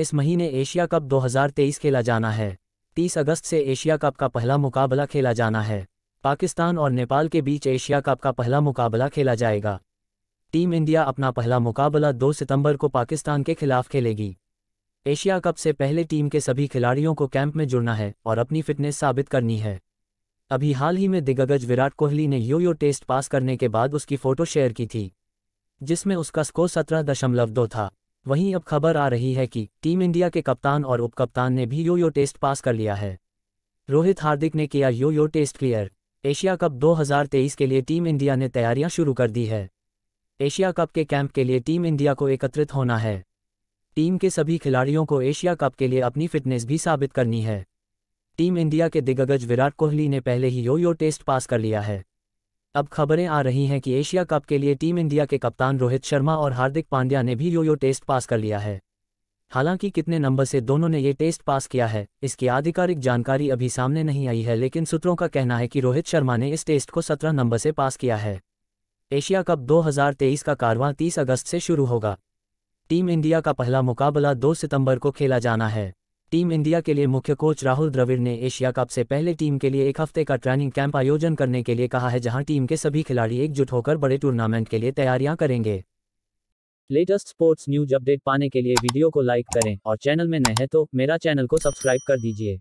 इस महीने Asia cup 2023 खेला जाना है 30 अगस्त से एशिया कप का पहला मुकाबला खेला जाना है पाकिस्तान और नेपाल के बीच एशिया कप का पहला मुकाबला खेला जाएगा टीम इंडिया अपना पहला मुकाबला 2 सितंबर को पाकिस्तान के खिलाफ खेलेगी एशिया कप से पहले टीम के सभी खिलाड़ियों को कैंप में जुड़ना है और अपनी फिटनेस साबित करनी है अभी हाल ही में दिग्गज विराट कोहली ने यो यो टेस्ट पास करने के बाद उसकी फ़ोटो शेयर की थी जिसमें उसका स्कोर सत्रह दशमलव दो था वहीं अब खबर आ रही है कि टीम इंडिया के कप्तान और उपकप्तान ने भी यो यो टेस्ट पास कर लिया है रोहित हार्दिक ने किया yo yo test clear Asia cup 2023 के लिए टीम इंडिया ने तैयारियां शुरू कर दी है एशिया कप के कैंप के लिए टीम इंडिया को एकत्रित होना है टीम के सभी खिलाड़ियों को एशिया कप के लिए अपनी फिटनेस भी साबित करनी है टीम इंडिया के दिग्गज विराट कोहली ने पहले ही यो यो टेस्ट पास कर लिया है अब खबरें आ रही हैं कि एशिया कप के लिए टीम इंडिया के कप्तान रोहित शर्मा और हार्दिक पांड्या ने भी यो यो टेस्ट पास कर लिया है हालांकि कितने नंबर से दोनों ने ये टेस्ट पास किया है इसकी आधिकारिक जानकारी अभी सामने नहीं आई है लेकिन सूत्रों का कहना है कि रोहित शर्मा ने इस टेस्ट को 17 नंबर से पास किया है एशिया कप 2023 का कारवां 30 अगस्त से शुरू होगा टीम इंडिया का पहला मुकाबला 2 सितंबर को खेला जाना है टीम इंडिया के लिए मुख्य कोच राहुल द्रविड़ ने एशिया कप से पहले टीम के लिए एक हफ्ते का ट्रेनिंग कैंप आयोजन करने के लिए कहा है जहां टीम के सभी खिलाड़ी एकजुट होकर बड़े टूर्नामेंट के लिए तैयारियां करेंगे लेटेस्ट स्पोर्ट्स न्यूज अपडेट पाने के लिए वीडियो को लाइक करें और चैनल में नए हैं तो मेरा चैनल को सब्सक्राइब कर दीजिए